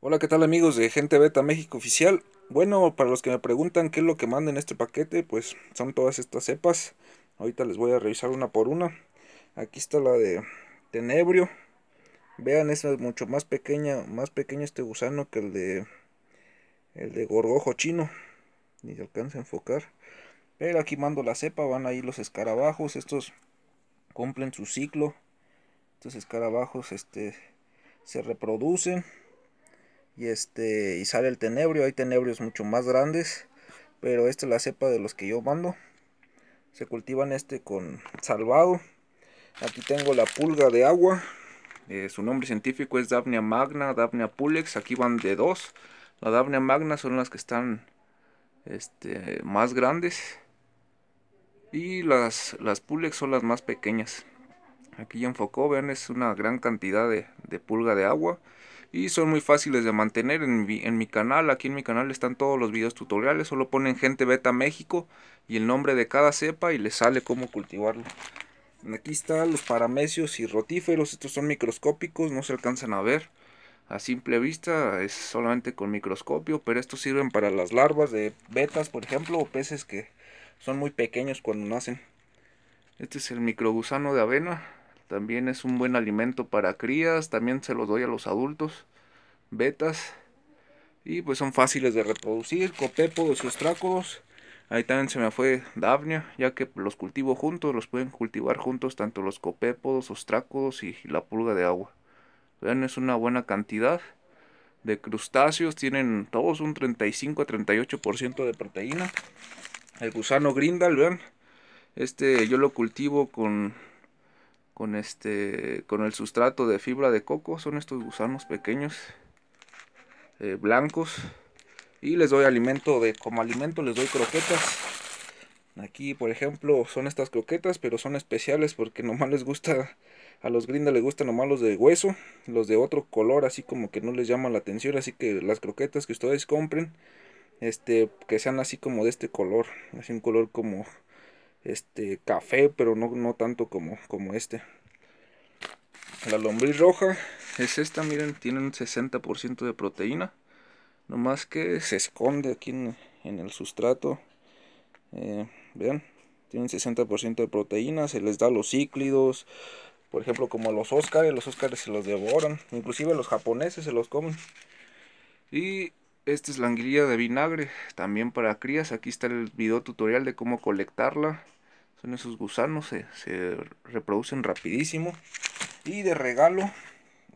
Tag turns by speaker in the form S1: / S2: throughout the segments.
S1: Hola, ¿qué tal amigos de Gente Beta México Oficial? Bueno, para los que me preguntan qué es lo que manda en este paquete, pues son todas estas cepas. Ahorita les voy a revisar una por una. Aquí está la de Tenebrio. Vean, esa es mucho más pequeña, más pequeña este gusano que el de el de gorgojo chino. Ni se alcanza a enfocar. Pero aquí mando la cepa, van ahí los escarabajos, estos cumplen su ciclo. Estos escarabajos este se reproducen y este y sale el tenebrio hay tenebrios mucho más grandes pero esta es la cepa de los que yo mando se cultivan este con salvado aquí tengo la pulga de agua eh, su nombre científico es Daphnia magna Daphnia pulex aquí van de dos la Daphnia magna son las que están este, más grandes y las, las pulex son las más pequeñas aquí ya enfocó vean es una gran cantidad de, de pulga de agua y son muy fáciles de mantener en mi, canal. Aquí en mi canal están todos los videos tutoriales, solo ponen gente beta México y el nombre de cada cepa y les sale cómo cultivarlo. Aquí están los paramecios y rotíferos, estos son microscópicos, no se alcanzan a ver a simple vista, es solamente con microscopio, pero estos sirven para las larvas de betas, por ejemplo, o peces que son muy pequeños cuando nacen. Este es el microgusano de avena, también es un buen alimento para crías, también se los doy a los adultos, betas. Y pues son fáciles de reproducir, copépodos y ostrácodos. Ahí también se me fue Dapnia. ya que los cultivo juntos, los pueden cultivar juntos tanto los copépodos, ostrácodos y la pulga de agua. Vean, es una buena cantidad de crustáceos, tienen todos un 35 a 38% de proteína. El gusano grindal, vean, este yo lo cultivo con con este con el sustrato de fibra de coco son estos gusanos pequeños eh, blancos y les doy alimento de como alimento les doy croquetas aquí por ejemplo son estas croquetas pero son especiales porque nomás les gusta a los grindas les gustan nomás los de hueso los de otro color así como que no les llama la atención así que las croquetas que ustedes compren este que sean así como de este color así un color como este café, pero no, tanto como, como este. La lombriz roja es esta, miren, tiene un 60% de proteína. más que se esconde aquí en, el sustrato. Eh, vean, tienen 60% de proteína, se les da los cíclidos. Por ejemplo, como los oscares, los oscares se los devoran. Inclusive los japoneses se los comen. Y esta es la anguilla de vinagre, también para crías. Aquí está el video tutorial de cómo colectarla. Son esos gusanos, se, reproducen rapidísimo. Y de regalo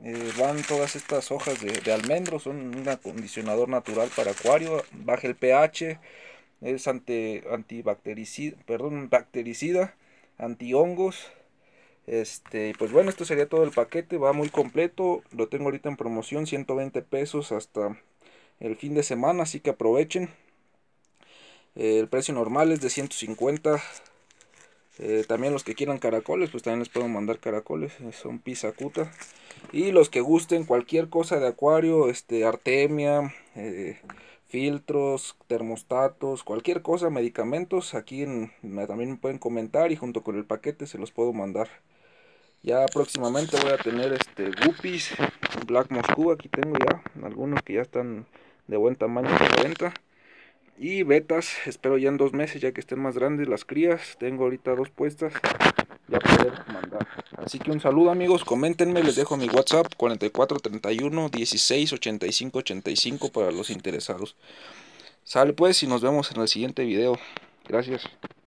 S1: eh, van todas estas hojas de, almendro, son un acondicionador natural para acuario, baja el pH, es antibactericida, perdón, bactericida, antihongos. Este, pues bueno, esto sería todo el paquete, va muy completo, lo tengo ahorita en promoción, 120 pesos hasta el fin de semana, así que aprovechen. el precio normal es de 150 eh, también los que quieran caracoles, pues también les puedo mandar caracoles, eh, son cuta Y los que gusten cualquier cosa de acuario, este, artemia, eh, filtros, termostatos, cualquier cosa, medicamentos, aquí también pueden comentar y junto con el paquete se los puedo mandar. Ya próximamente voy a tener este guppies, Black Moscú, aquí tengo ya algunos que ya están de buen tamaño de venta. Y betas, espero ya en dos meses, ya que estén más grandes las crías. Tengo ahorita dos puestas. Ya poder mandar. Así que un saludo amigos, coméntenme, les dejo mi WhatsApp 4431 16 85 85 para los interesados. Sale pues y nos vemos en el siguiente video. Gracias.